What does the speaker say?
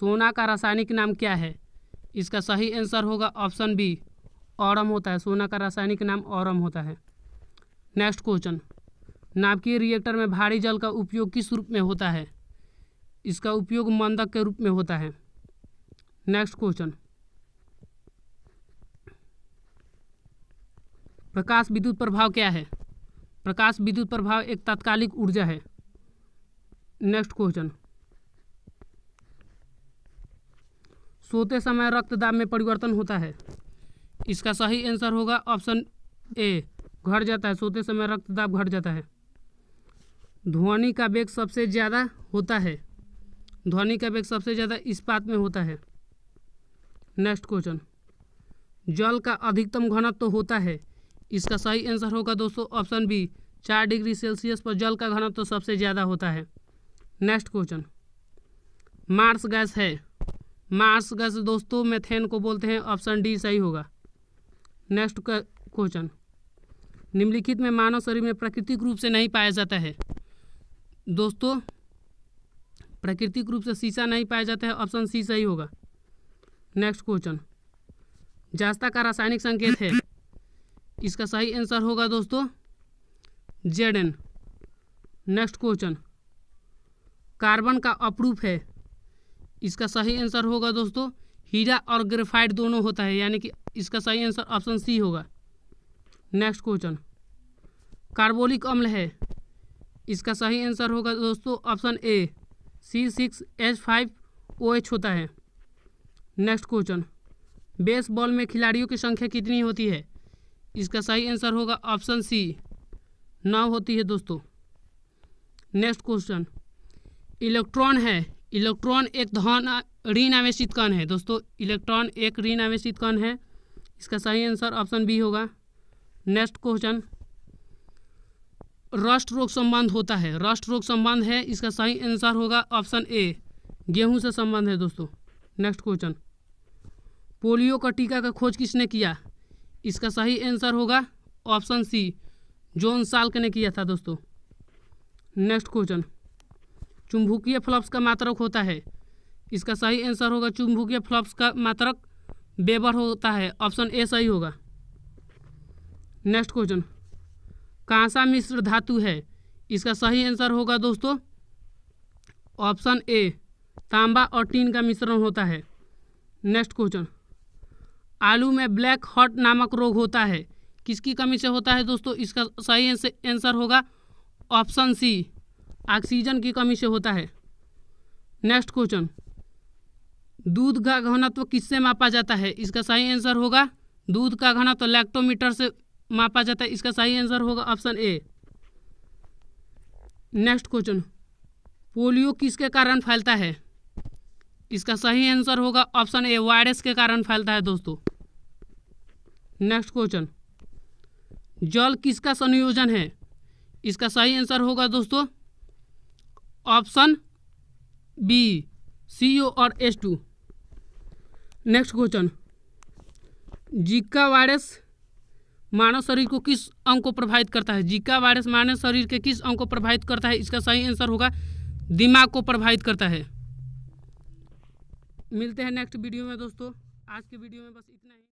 सोना का रासायनिक नाम क्या है इसका सही आंसर होगा ऑप्शन बी औरम होता है सोना का रासायनिक नाम औरम होता है नेक्स्ट क्वेश्चन नाभिकीय रिएक्टर में भारी जल का उपयोग किस रूप में होता है इसका उपयोग मंदक के रूप में होता है नेक्स्ट क्वेश्चन प्रकाश विद्युत प्रभाव क्या है प्रकाश विद्युत प्रभाव एक तात्कालिक ऊर्जा है नेक्स्ट क्वेश्चन सोते समय रक्तदाब में परिवर्तन होता है इसका सही आंसर होगा ऑप्शन ए घट जाता है सोते समय रक्तदाब घट जाता है ध्वनि का वेग सबसे ज़्यादा होता है ध्वनि का वेग सबसे ज़्यादा इस्पात में होता है नेक्स्ट क्वेश्चन जल का अधिकतम घनत्व तो होता है इसका सही आंसर होगा दोस्तों ऑप्शन बी चार डिग्री सेल्सियस पर जल का घनत्व तो सबसे ज़्यादा होता है नेक्स्ट क्वेश्चन मार्स गैस है मार्स गैस दोस्तों मेथेन को बोलते हैं ऑप्शन डी सही होगा नेक्स्ट क्वेश्चन निम्नलिखित में मानव शरीर में प्राकृतिक रूप से नहीं पाया जाता है दोस्तों प्राकृतिक रूप से शीशा नहीं पाया जाता है ऑप्शन सी सही होगा नेक्स्ट क्वेश्चन जास्ता का रासायनिक संकेत है इसका सही आंसर होगा दोस्तों Z N next question carbon का अपरूप है इसका सही आंसर होगा दोस्तों हीरा और ग्रेफाइट दोनों होता है यानी कि इसका सही आंसर ऑप्शन सी होगा नेक्स्ट क्वेश्चन कार्बोलिक अम्ल है इसका सही आंसर होगा दोस्तों option A C six H five O H होता है नेक्स्ट क्वेश्चन बेसबॉल में खिलाड़ियों की संख्या कितनी होती है इसका सही आंसर होगा ऑप्शन सी नौ होती है दोस्तों नेक्स्ट क्वेश्चन इलेक्ट्रॉन है इलेक्ट्रॉन एक धन ऋण आवेशित कण है दोस्तों इलेक्ट्रॉन एक ऋण आवेशित कण है इसका सही आंसर ऑप्शन बी होगा नेक्स्ट क्वेश्चन राष्ट्र रोग संबंध होता है राष्ट्र रोग संबंध है इसका सही आंसर होगा ऑप्शन ए गेहूं से संबंध है दोस्तों नेक्स्ट क्वेश्चन पोलियो का टीका का खोज किसने किया इसका सही आंसर होगा ऑप्शन सी जोन साल्क ने किया था दोस्तों नेक्स्ट क्वेश्चन चुंबकीय फ्लप्स का मात्रक होता है इसका सही आंसर होगा चुंबकीय फ्लप्स का मात्रक बेबर होता है ऑप्शन ए सही होगा नेक्स्ट क्वेश्चन कांसा मिश्र धातु है इसका सही आंसर होगा दोस्तों ऑप्शन ए तांबा और टीन का मिश्रण होता है नेक्स्ट क्वेश्चन आलू में ब्लैक हॉट नामक रोग होता है किसकी कमी से होता है दोस्तों इसका सही आंसर होगा ऑप्शन सी ऑक्सीजन की कमी से होता है नेक्स्ट क्वेश्चन दूध का घनत्व किससे मापा जाता है इसका सही आंसर होगा दूध का घनत्व तो लैक्टोमीटर से मापा जाता है इसका सही आंसर होगा option A next question polio किसके कारण फैलता है इसका सही आंसर होगा ऑप्शन ए वायरस के कारण फैलता है दोस्तों नेक्स्ट क्वेश्चन जल किसका संयोजन है इसका सही आंसर होगा दोस्तों ऑप्शन बी सी ओ और S two next question Zika virus मानव शरीर को किस अंग को प्रभावित करता है जीका वायरस मानव शरीर के किस अंग को प्रभावित करता है इसका सही आंसर होगा दिमाग को प्रभावित करता है मिलते हैं नेक्स्ट वीडियो में दोस्तों आज के वीडियो में बस इतना ही